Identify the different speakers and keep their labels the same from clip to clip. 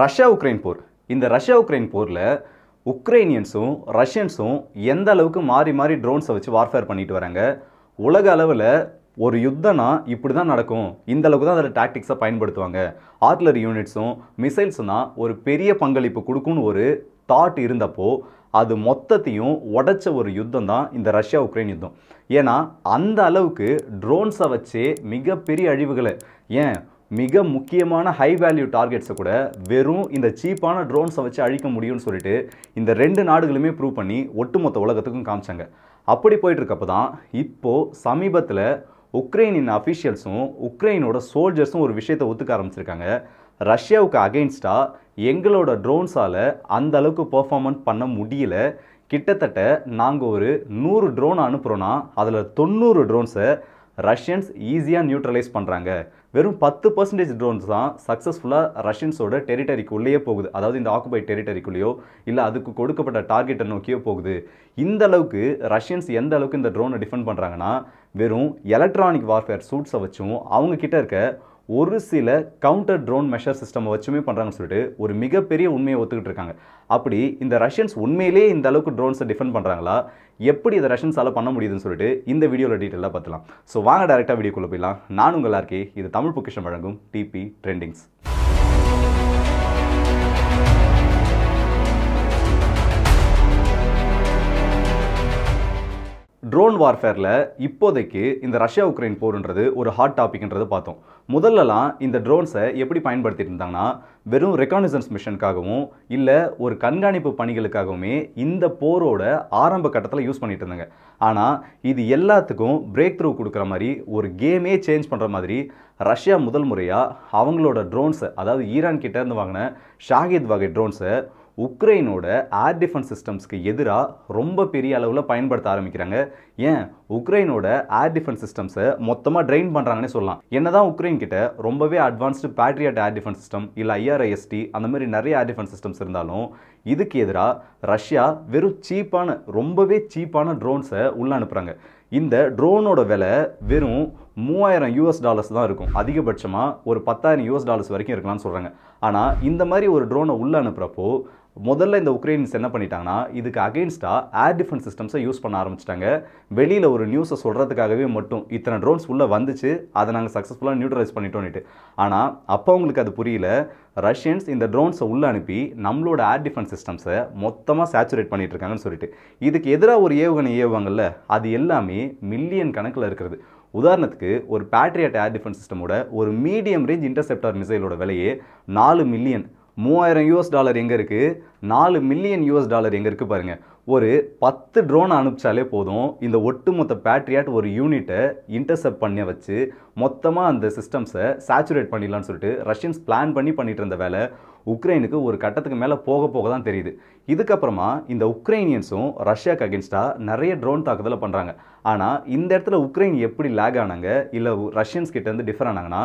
Speaker 1: Russia Ukraine போர் இந்த Russia Ukraine போரில் உக்ரைனியன்ஸும் ரஷ்யன்ஸும் எந்த அளவுக்கு மாறி மாறி ட்ரோன்ஸை வச்சு வார்ஃபேர் பண்ணிட்டு வராங்க உலக அளவில் ஒரு யுத்தம்னா இப்படி தான் நடக்கும் இந்த அளவுக்கு தான் அதில் டாக்டிக்ஸை பயன்படுத்துவாங்க ஆர்ட்லரி யூனிட்ஸும் மிசைல்ஸும் தான் ஒரு பெரிய பங்களிப்பு கொடுக்கும்னு ஒரு தாட் இருந்தப்போ அது மொத்தத்தையும் உடைச்ச ஒரு யுத்தம் தான் இந்த ரஷ்யா உக்ரைன் யுத்தம் ஏன்னா அந்த அளவுக்கு ட்ரோன்ஸை வச்சே மிகப்பெரிய அழிவுகளை ஏன் மிக முக்கியமான ஹை வேல்யூ டார்கெட்ஸை கூட வெறும் இந்த சீப்பான ட்ரோன்ஸை வச்சு அழிக்க முடியும்னு சொல்லிட்டு இந்த ரெண்டு நாடுகளுமே ப்ரூவ் பண்ணி ஒட்டுமொத்த உலகத்துக்கும் காமிச்சாங்க அப்படி போயிட்டுருக்கப்போ தான் இப்போது சமீபத்தில் உக்ரைனின் அஃபிஷியல்ஸும் உக்ரைனோட சோல்ஜர்ஸும் ஒரு விஷயத்தை ஒத்துக்க ஆரம்பிச்சிருக்காங்க ரஷ்யாவுக்கு அகெயின்ஸ்டாக எங்களோட ட்ரோன்ஸால் அந்த அளவுக்கு பர்ஃபார்மன்ஸ் பண்ண முடியல கிட்டத்தட்ட நாங்கள் ஒரு நூறு ட்ரோன் அனுப்புகிறோன்னா அதில் தொண்ணூறு ட்ரோன்ஸை ரஷ்யன்ஸ் ஈஸியாக நியூட்ரலைஸ் பண்ணுறாங்க வெறும் பத்து பர்சன்டேஜ் ட்ரோன்ஸ் தான் சக்ஸஸ்ஃபுல்லாக ரஷ்யன்ஸோட டெரிட்டரிக்குள்ளேயே போகுது அதாவது இந்த ஆக்குபை டெரிட்டரிக்குள்ளேயோ இல்லை அதுக்கு கொடுக்கப்பட்ட டார்கெட்டை நோக்கியோ போகுது இந்த அளவுக்கு ரஷ்யன்ஸ் எந்த அளவுக்கு இந்த ட்ரோனை டிஃபெண்ட் பண்ணுறாங்கன்னா வெறும் எலக்ட்ரானிக் வார்ஃபேர் சூட்ஸை வச்சும் அவங்கக்கிட்ட இருக்க ஒரு சில கவுண்டர் ட்ரோன் மெஷர் சிஸ்டம் வச்சுமே பண்ணுறாங்கன்னு சொல்லிட்டு ஒரு மிகப்பெரிய உண்மையை ஒத்துக்கிட்டு இருக்காங்க அப்படி இந்த ரஷ்யன்ஸ் உண்மையிலேயே இந்த அளவுக்கு ட்ரோன்ஸை டிஃபெண்ட் பண்ணுறாங்களா எப்படி இதை ரஷ்யன்ஸால் பண்ண முடியுதுன்னு சொல்லிட்டு இந்த வீடியோவில் டீட்டெயிலாக பார்த்துலாம் ஸோ வாங்க டேரெக்டாக வீடியோக்குள்ளே போயிடலாம் நான் உங்கள் ஆர்கே இது தமிழ் பொக்கிஷன் வழங்கும் டிபி ட்ரெண்டிங்ஸ் ட்ரோன் வார்ஃபேரில் இப்போதைக்கு இந்த ரஷ்யா உக்ரைன் போருன்றது ஒரு ஹாட் டாபிக்ன்றது பார்த்தோம் முதல்லலாம் இந்த ட்ரோன்ஸை எப்படி பயன்படுத்திட்டு இருந்தாங்கன்னா வெறும் ரெக்கானிசன்ஸ் மிஷனுக்காகவும் இல்லை ஒரு கண்காணிப்பு பணிகளுக்காகவுமே இந்த போரோட ஆரம்ப கட்டத்தில் யூஸ் பண்ணிகிட்டு இருந்தாங்க ஆனால் இது எல்லாத்துக்கும் பிரேக் த்ரூ கொடுக்குற மாதிரி ஒரு கேமே சேஞ்ச் பண்ணுற மாதிரி ரஷ்யா முதல் முறையாக அவங்களோட ட்ரோன்ஸை அதாவது ஈரான் கிட்டேருந்து வாங்கின ஷாகித் வகை ட்ரோன்ஸை உக்ரைனோட ஏர் டிஃபென்ஸ் சிஸ்டம்ஸ்க்கு எதிராக ரொம்ப பெரிய அளவில் பயன்படுத்த ஆரம்பிக்கிறாங்க ஏன் உக்ரைனோட ஏர் டிஃபென்ஸ் சிஸ்டம்ஸை மொத்தமாக ட்ரெயின் பண்ணுறாங்கன்னு சொல்லலாம் தான் உக்ரைன் கிட்ட ரொம்பவே advanced Patriot air defence system இல்லை ஐஆர்ஐஎஸ்டி அந்த மாதிரி நிறைய ஏர் டிஃபென்ஸ் சிஸ்டம்ஸ் இருந்தாலும் இதுக்கு எதிராக ரஷ்யா வெறும் சீப்பான ரொம்பவே சீப்பான ட்ரோன்ஸை உள்ள அனுப்புகிறாங்க இந்த ட்ரோனோட விலை வெறும் மூவாயிரம் யூஎஸ் டாலர்ஸ் தான் இருக்கும் அதிகபட்சமாக ஒரு பத்தாயிரம் யூஎஸ் டாலர்ஸ் வரைக்கும் இருக்கலாம்னு சொல்கிறாங்க ஆனால் இந்த மாதிரி ஒரு ட்ரோனை உள்ளே அனுப்புகிறப்போ முதல்ல இந்த உக்ரைன்ஸ் என்ன பண்ணிட்டாங்கன்னா இதுக்கு அகெயின்ஸ்டாக ஏர் டிஃபென்ஸ் சிஸ்டம்ஸை யூஸ் பண்ண ஆரம்பிச்சிட்டாங்க வெளியில் ஒரு நியூஸை சொல்கிறதுக்காகவே மட்டும் இத்தனை ட்ரோன்ஸ் உள்ளே வந்துச்சு அதை நாங்கள் சக்ஸஸ்ஃபுல்லாக நியூட்ரலைஸ் பண்ணிட்டோன்னுட்டு ஆனால் அப்போ அவங்களுக்கு அது புரியல ரஷ்யன்ஸ் இந்த ட்ரோன்ஸை உள்ளே அனுப்பி நம்மளோட ஏர் டிஃபென்ஸ் சிஸ்டம்ஸை மொத்தமாக சேச்சுரேட் பண்ணிட்டு இருக்காங்கன்னு சொல்லிட்டு இதுக்கு எதிராக ஒரு ஏவுகணை ஏவுவாங்கல்ல அது எல்லாமே மில்லியன் கணக்கில் இருக்கிறது உதாரணத்துக்கு ஒரு பேட்ரியட் ஏர் டிஃபென்ஸ் சிஸ்டமோட ஒரு மீடியம் ரேஞ்ச் இன்டர்செப்டார் மிசைலோட விலையே நாலு மில்லியன் மூவாயிரம் யூஎஸ் டாலர் எங்கே இருக்குது நாலு மில்லியன் யூஎஸ் டாலர் எங்கே இருக்குது பாருங்கள் ஒரு பத்து ட்ரோன் அனுப்பிச்சாலே போதும் இந்த ஒட்டுமொத்த பேட்ரியாட் ஒரு யூனிட்டை இன்டர்செப்ட் பண்ண வச்சு மொத்தமாக அந்த சிஸ்டம்ஸை சேச்சுரேட் பண்ணிடலான்னு சொல்லிட்டு ரஷ்யன்ஸ் பிளான் பண்ணி பண்ணிட்டு இருந்த வேலை உக்ரைனுக்கு ஒரு கட்டத்துக்கு மேலே போக போக தான் தெரியுது இதுக்கப்புறமா இந்த உக்ரைனியன்ஸும் ரஷ்யாவுக்கு அகேன்ஸ்டாக நிறைய ட்ரோன் தாக்குதலை பண்ணுறாங்க ஆனால் இந்த இடத்துல உக்ரைன் எப்படி லேக் ஆனாங்க இல்லை ரஷ்யன்ஸ் கிட்டேருந்து டிஃபர் ஆனாங்கன்னா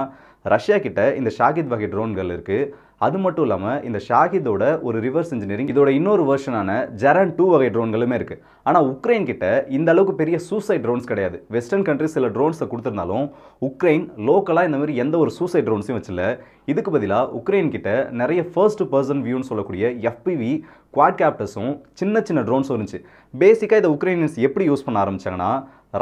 Speaker 1: ரஷ்யா கிட்ட இந்த ஷாகித் வகை ட்ரோன்கள் இருக்குது அது மட்டும் இல்லாமல் இந்த ஷாகிதோட ஒரு ரிவர்ஸ் இன்ஜினியரிங் இதோட இன்னொரு வெர்ஷனான ஜெரன் டூ வகை ட்ரோன்களுமே இருக்குது ஆனால் உக்ரைன் கிட்ட இந்த அளவுக்கு பெரிய சூசைட் ட்ரோன்ஸ் கிடையாது வெஸ்டர்ன் கண்ட்ரிஸ் சில ட்ரோன்ஸை கொடுத்துருந்தாலும் உக்ரைன் லோக்கலாக இந்த மாதிரி எந்த ஒரு சூசைட் ட்ரோன்ஸையும் வச்சில்ல இதுக்கு பதிலாக உக்ரைன் கிட்ட நிறைய ஃபர்ஸ்ட் பர்சன் வியூன்னு சொல்லக்கூடிய எஃபிவி குவாட் கேப்டர்ஸும் சின்ன சின்ன ட்ரோன்ஸும் இருந்துச்சு பேசிக்காக இதை உக்ரைனியன்ஸ் எப்படி யூஸ் பண்ண ஆரம்பிச்சாங்கன்னா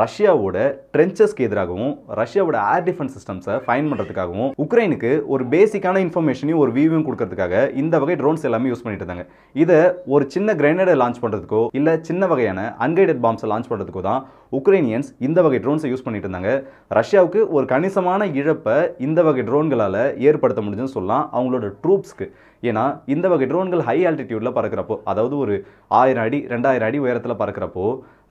Speaker 1: ரஷ்யாவோட ட்ரென்ச்சஸ்க்கு எதிராகவும் ரஷ்யாவோட ஏர் டிஃபென்ஸ் சிஸ்டம்ஸை ஃபைன் பண்ணுறதுக்காகவும் உக்ரைனுக்கு ஒரு பேசிக்கான இன்ஃபர்மேஷனையும் ஒரு வியூவையும் கொடுக்கறதுக்காக இந்த வகை ட்ரோன்ஸ் எல்லாமே யூஸ் பண்ணிட்டு இருந்தாங்க இதை ஒரு சின்ன கிரைனேடை லான்ச் பண்ணுறதுக்கோ இல்லை சின்ன வகையான அன்கைடட் பாம்ஸை லான்ச் பண்ணுறதுக்கோ தான் உக்ரைனியன்ஸ் இந்த வகை ட்ரோன்ஸை யூஸ் பண்ணிட்டு இருந்தாங்க ரஷ்யாவுக்கு ஒரு கணிசமான இழப்பை இந்த வகை ட்ரோன்களால் ஏற்படுத்த முடிஞ்சுன்னு சொல்லலாம் அவங்களோட ட்ரூப்ஸ்க்கு ஏன்னா இந்த வகை ட்ரோன்கள் ஹை ஆல்டிடியூடில் பறக்கிறப்போ அதாவது ஒரு ஆயிரம் அடி ரெண்டாயிரம் அடி உயரத்தில் பறக்கிறப்போ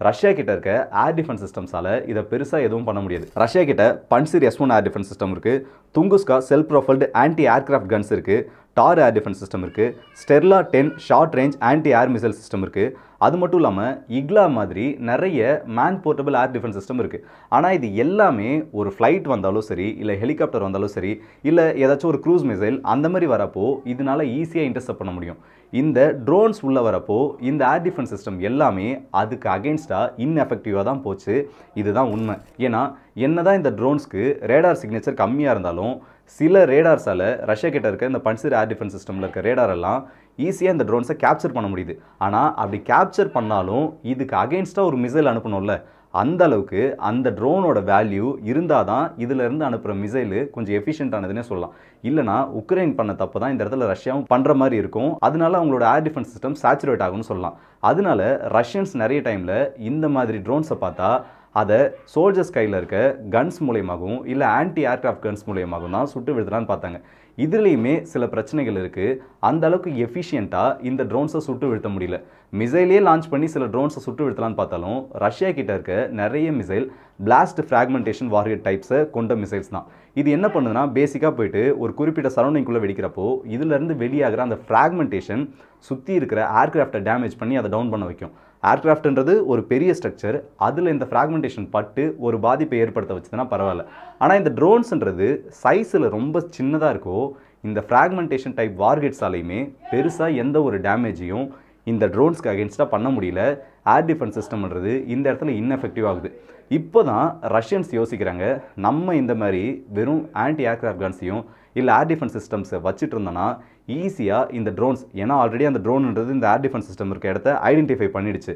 Speaker 1: ரஷ்யா கிட்ட இருக்க ஏர் டிஃபென்ஸ் சிஸ்டம்ஸால் இதை பெருசாக எதுவும் பண்ண முடியாது ரஷ்யா கிட்ட Pantsir S one air defence system இருக்குது Tunguska self propelled anti aircraft guns இருக்குது டார் ஏர் டிஃபென்ஸ் சிஸ்டம் இருக்குது Strela ten short range anti air missile system இருக்குது அது மட்டும் இல்லாமல் இக்லா மாதிரி நிறைய man portable air defence system இருக்குது ஆனால் இது எல்லாமே ஒரு ஃப்ளைட் வந்தாலும் சரி இல்லை ஹெலிகாப்டர் வந்தாலும் சரி இல்லை ஏதாச்சும் ஒரு க்ரூஸ் மிசைல் அந்த மாதிரி வரப்போ இதனால் ஈஸியாக இன்டர்செப்ட் பண்ண முடியும் இந்த ட்ரோன்ஸ் உள்ளே வரப்போ இந்த ஏர் டிஃபென்ஸ் சிஸ்டம் எல்லாமே அதுக்கு அகேன்ஸ்டாக இன்எஃபெக்டிவாக தான் போச்சு இதுதான் உண்மை ஏன்னா என்ன தான் இந்த ட்ரோன்ஸ்க்கு ரேடார் சிக்னேச்சர் கம்மியாக இருந்தாலும் சில ரேடார்ஸால் ரஷ்யா கிட்ட இருக்க இந்த பன்சர் ஏர் டிஃபென்ஸ் சிஸ்டமில் இருக்க ரேடாரெல்லாம் ஈஸியாக இந்த ட்ரோன்ஸை கேப்சர் பண்ண முடியுது ஆனால் அப்படி கேப்சர் பண்ணாலும் இதுக்கு அகெயின்ஸ்டாக ஒரு மிசைல் அனுப்பணும்ல அந்த அளவுக்கு அந்த ட்ரோனோட வேல்யூ இருந்தால் தான் இதிலிருந்து அனுப்புகிற மிசைலு கொஞ்சம் எஃபிஷியன்ட்டானதுன்னே சொல்லலாம் இல்லைனா உக்ரைன் பண்ண தப்பு தான் இந்த இடத்துல ரஷ்யாவும் பண்ணுற மாதிரி இருக்கும் அதனால அவங்களோட ஏர் டிஃபென்ஸ் சிஸ்டம் சேச்சுரேட் ஆகும்னு சொல்லலாம் அதனால ரஷ்யன்ஸ் நிறைய டைமில் இந்த மாதிரி ட்ரோன்ஸை பார்த்தா அதை சோல்ஜர்ஸ் கையில் இருக்க கன்ஸ் மூலியமாகவும் இல்லை ஆன்டி ஏர்க்ராஃப்ட் கன்ஸ் மூலியமாகவும் தான் சுட்டு விழுத்தலான்னு பார்த்தாங்க இதுலேயுமே சில பிரச்சனைகள் இருக்குது அந்த அளவுக்கு எஃபிஷியண்ட்டாக இந்த ட்ரோன்ஸை சுட்டு விழுத்த முடியல மிசைலே லான்ச் பண்ணி சில ட்ரோன்ஸை சுட்டு விழுத்தலான்னு பார்த்தாலும் ரஷ்யா கிட்ட இருக்க நிறைய மிசைல் பிளாஸ்ட் ஃப்ராக்மெண்டேஷன் வார்ஹெட் டைப்ஸை கொண்ட மிசைல்ஸ் தான் இது என்ன பண்ணுதுன்னா பேசிக்காக போயிட்டு ஒரு குறிப்பிட்ட சரௌண்டிங்குள்ளே வெடிக்கிறப்போ இதுலேருந்து வெளியாகிற அந்த ஃப்ராக்மெண்டேஷன் சுற்றி இருக்கிற ஏர்க்ராஃப்டை டேமேஜ் பண்ணி அதை டவுன் பண்ண வைக்கும் ஏர்க்ராஃப்ட்ன்றது ஒரு பெரிய ஸ்ட்ரக்சர் அதில் இந்த ஃப்ராக்மெண்டேஷன் பட்டு ஒரு பாதிப்பை ஏற்படுத்த வச்சதுன்னா பரவாயில்ல ஆனால் இந்த ட்ரோன்ஸுன்றது சைஸில் ரொம்ப சின்னதாக இருக்கோ இந்த ஃப்ராக்மெண்டேஷன் டைப் வார்கெட்ஸாலையுமே பெருசாக எந்த ஒரு டேமேஜையும் இந்த ட்ரோன்ஸ்க்கு அகேன்ஸ்டாக பண்ண முடியல ஏர் டிஃபென்ஸ் சிஸ்டம்ன்றது இந்த இடத்துல இன்எஃபெக்டிவ் ஆகுது இப்போ தான் ரஷ்யன்ஸ் யோசிக்கிறாங்க நம்ம இந்த மாதிரி வெறும் ஆன்டி ஏர்க்ராஃப்ட் கன்ஸையும் இல்லை ஏர் டிஃபென்ஸ் சிஸ்டம்ஸை வச்சுட்டு இருந்தோன்னா ஈஸியாக இந்த ட்ரோன்ஸ் ஏன்னா ஆல்ரெடி அந்த ட்ரோன்ன்றது இந்த ஏர் டிஃபென்ஸ் சிஸ்டம் இருக்க இடத்த ஐடென்டிஃபை பண்ணிடுச்சு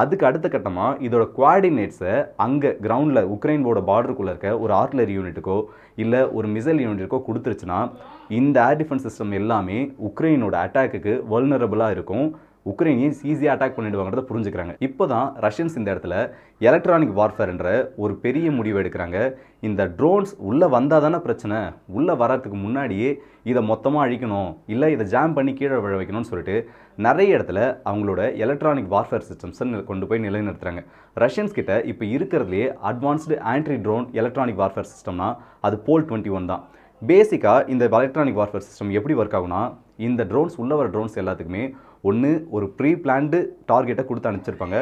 Speaker 1: அதுக்கு அடுத்த கட்டமாக இதோட குவாடினேட்ஸை அங்கே கிரவுண்டில் உக்ரைன்போட பார்டருக்குள்ளே இருக்க ஒரு ஆர்ட்லரி யூனிட்டுக்கோ இல்லை ஒரு மிசைல் யூனிட்டுக்கோ கொடுத்துருச்சுன்னா இந்த ஏர் டிஃபென்ஸ் சிஸ்டம் எல்லாமே உக்ரைனோட அட்டாக்குக்கு வல்னரபுளாக இருக்கும் உக்ரைனையும் ஈஸியாக அட்டாக் பண்ணிடுவாங்கிறத புரிஞ்சுக்கிறாங்க இப்போ தான் ரஷ்யன்ஸ் இந்த இடத்துல எலக்ட்ரானிக் வார்ஃபேர்ன்ற ஒரு பெரிய முடிவு எடுக்கிறாங்க இந்த ட்ரோன்ஸ் உள்ளே வந்தால் தானே பிரச்சனை உள்ளே வர்றதுக்கு முன்னாடியே இதை மொத்தமாக அழிக்கணும் இல்லை இதை ஜாம் பண்ணி கீழே விழ வைக்கணும்னு சொல்லிட்டு நிறைய இடத்துல அவங்களோட எலக்ட்ரானிக் வார்ஃபேர் சிஸ்டம்ஸை கொண்டு போய் நிலைநிறுத்துறாங்க ரஷ்யன்ஸ் கிட்ட இப்போ இருக்கிறதுலே advanced anti drone electronic warfare சிஸ்டம்னா அது போல் டுவெண்ட்டி ஒன் தான் பேசிக்காக இந்த எலக்ட்ரானிக் வார்ஃபேர் சிஸ்டம் எப்படி ஒர்க் ஆகுனா இந்த ட்ரோன்ஸ் உள்ள வர ட்ரோன்ஸ் எல்லாத்துக்குமே ஒன்று ஒரு ப்ரீ பிளான்டு டார்கெட்டை கொடுத்து அனுப்பிச்சிருப்பாங்க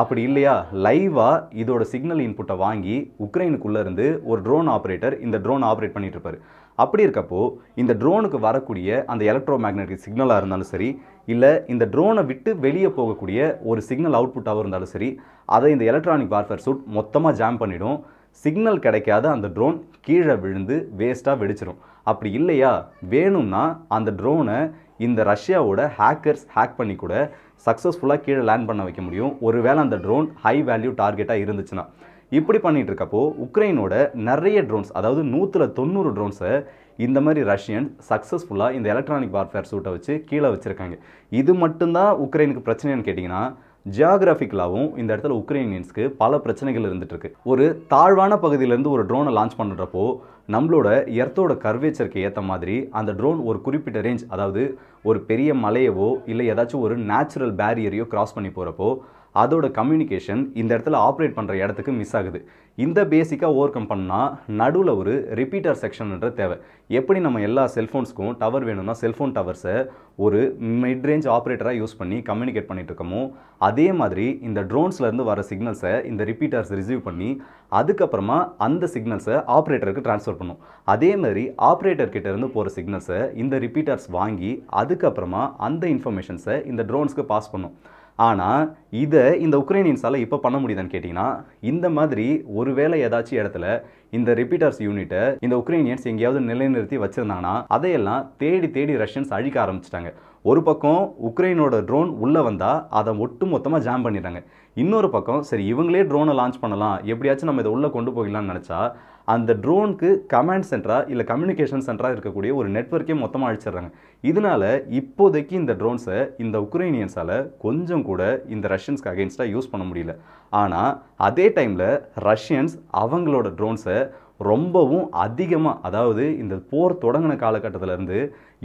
Speaker 1: அப்படி இல்லையா லைவாக இதோட சிக்னல் இன்புட்டை வாங்கி உக்ரைனுக்குள்ளேருந்து ஒரு ட்ரோன் ஆப்ரேட்டர் இந்த ட்ரோன் ஆப்ரேட் பண்ணிகிட்டு இருப்பார் அப்படி இருக்கப்போ இந்த ட்ரோனுக்கு வரக்கூடிய அந்த எலக்ட்ரோ மேக்னெட்டிக் சிக்னலாக இருந்தாலும் சரி இல்லை இந்த ட்ரோனை விட்டு வெளியே போகக்கூடிய ஒரு சிக்னல் அவுட்புட்டாகவும் இருந்தாலும் சரி அதை இந்த எலக்ட்ரானிக் வார்ஃபேர் சூட் மொத்தமாக ஜாம் பண்ணிவிடும் சிக்னல் கிடைக்காத அந்த ட்ரோன் கீழே விழுந்து வேஸ்ட்டாக வெடிச்சிடும் அப்படி இல்லையா வேணும்னா அந்த ட்ரோனை இந்த ரஷ்யாவோட ஹேக்கர்ஸ் ஹேக் பண்ணி கூட சக்ஸஸ்ஃபுல்லாக கீழே லேண்ட் பண்ண வைக்க முடியும் ஒருவேளை அந்த ட்ரோன் ஹை வேல்யூ டார்கெட்டாக இருந்துச்சுன்னா இப்படி பண்ணிகிட்டு இருக்கப்போ உக்ரைனோட நிறைய ட்ரோன்ஸ் அதாவது நூற்றில் தொண்ணூறு ட்ரோன்ஸை இந்த மாதிரி ரஷ்யன் சக்ஸஸ்ஃபுல்லாக இந்த எலக்ட்ரானிக் வார்ஃபேர் சூட்டை வச்சு கீழே வச்சுருக்காங்க இது மட்டும்தான் உக்ரைனுக்கு பிரச்சனைன்னு கேட்டிங்கன்னா ஜியாகிராஃபிக்கலாகவும் இந்த இடத்துல உக்ரைனியன்ஸ்க்கு பல பிரச்சனைகள் இருந்துகிட்ருக்கு ஒரு தாழ்வான பகுதியிலேருந்து ஒரு ட்ரோனை லான்ச் பண்ணுறப்போ நம்மளோட எர்த்தோட கர்வேச்சருக்கு ஏற்ற மாதிரி அந்த ட்ரோன் ஒரு குறிப்பிட்ட ரேஞ்ச் அதாவது ஒரு பெரிய மலையவோ இல்லை ஏதாச்சும் ஒரு நேச்சுரல் பேரியரையோ கிராஸ் பண்ணி போகிறப்போ அதோட கம்யூனிகேஷன் இந்த இடத்துல ஆப்ரேட் பண்ணுற இடத்துக்கு மிஸ் ஆகுது இந்த பேசிக்காக ஓவர் கம் பண்ணால் நடுவில் ஒரு ரிப்பீட்டர் செக்ஷன்ன்ற தேவை எப்படி நம்ம எல்லா செல்ஃபோன்ஸ்க்கும் டவர் வேணும்னா செல்ஃபோன் டவர்ஸை ஒரு மிட் ரேஞ்ச் ஆப்ரேட்டராக யூஸ் பண்ணி கம்யூனிகேட் பண்ணிகிட்டு இருக்கோமோ அதே மாதிரி இந்த ட்ரோன்ஸ்லேருந்து வர சிக்னல்ஸை இந்த ரிப்பீட்டர்ஸ் ரிசீவ் பண்ணி அதுக்கப்புறமா அந்த சிக்னல்ஸை ஆப்ரேட்டருக்கு ட்ரான்ஸ்ஃபர் பண்ணும் அதே மாதிரி ஆப்ரேட்டர் போகிற சிக்னல்ஸை இந்த ரிப்பீட்டர்ஸ் வாங்கி அதுக்கப்புறமா அந்த இன்ஃபர்மேஷன்ஸை இந்த ட்ரோன்ஸ்க்கு பாஸ் பண்ணும் ஆனால் இதை இந்த உக்ரைனியன்ஸால் இப்போ பண்ண முடியுதுன்னு கேட்டிங்கன்னா இந்த மாதிரி ஒருவேளை ஏதாச்சும் இடத்துல இந்த ரிப்பீட்டர்ஸ் யூனிட்டை இந்த உக்ரைனியன்ஸ் எங்கேயாவது நிலைநிறுத்தி வச்சுருந்தாங்கன்னா அதையெல்லாம் தேடி தேடி ரஷ்யன்ஸ் அழிக்க ஆரம்பிச்சிட்டாங்க ஒரு பக்கம் உக்ரைனோட ட்ரோன் உள்ளே வந்தால் அதை ஒட்டு மொத்தமாக ஜாம் பண்ணிடுறாங்க இன்னொரு பக்கம் சரி இவங்களே ட்ரோனை லான்ச் பண்ணலாம் எப்படியாச்சும் நம்ம இதை உள்ளே கொண்டு போயிடலாம்னு நினச்சா அந்த ட்ரோனுக்கு கமாண்ட் சென்டரா இல்லை கம்யூனிகேஷன் சென்டரா இருக்கக்கூடிய ஒரு நெட்ஒர்க்கே மொத்தமாக அழிச்சிடுறாங்க இதனால இப்போதைக்கு இந்த ட்ரோன்ஸை இந்த உக்ரைனியன்ஸால் கொஞ்சம் கூட இந்த ரஷ்யன்ஸ்க்கு அகேன்ஸ்டாக யூஸ் பண்ண முடியல ஆனால் அதே டைமில் ரஷ்யன்ஸ் அவங்களோட ட்ரோன்ஸை ரொம்பவும் அதிகமாக அதாவது இந்த போர் தொடங்கின காலகட்டத்திலேருந்து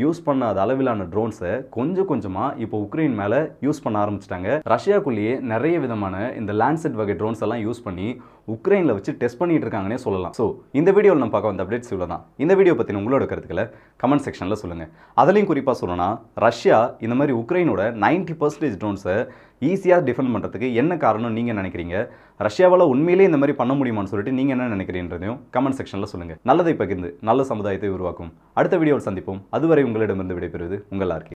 Speaker 1: யூஸ் பண்ணாத அளவிலான ட்ரோன்ஸை கொஞ்சம் கொஞ்சமாக இப்போ உக்ரைன் மேலே யூஸ் பண்ண ஆரம்பிச்சிட்டாங்க ரஷ்யாக்குள்ளேயே நிறைய விதமான இந்த லேண்ட்செட் வகை ட்ரோன்ஸ் எல்லாம் யூஸ் பண்ணி உக்ரைனில் வச்சு டெஸ்ட் பண்ணிட்டு இருக்காங்கன்னே சொல்லலாம் ஸோ இந்த வீடியோவில் நம்ம பார்க்க வந்த அப்டேட்ஸ் இவ்வளோ தான் இந்த வீடியோ பற்றின உங்களோட கருத்துக்களை கமெண்ட் செக்ஷனில் சொல்லுங்கள் அதுலேயும் குறிப்பாக சொல்லணும்னா ரஷ்யா இந்த மாதிரி உக்ரைனோட நைன்ட்டி பர்சன்டேஜ் ட்ரோன்ஸை ஈஸியாக டிஃபெண்ட் பண்ணுறதுக்கு என்ன காரணம் நீங்கள் நினைக்கிறீங்க ரஷ்யாவால் உண்மையிலே இந்த மாதிரி பண்ண முடியுமான்னு சொல்லிட்டு நீங்கள் என்ன நினைக்கிறீன்றதையும் கமெண்ட் செக்ஷனில் சொல்லுங்கள் நல்லதை பகிர்ந்து நல்ல சமுதாயத்தை உருவாக்கும் அடுத்த வீடியோவில் சந்திப்போம் அதுவரை வரை உங்களிடமிருந்து விடைபெறுவது உங்கள் ஆர்கே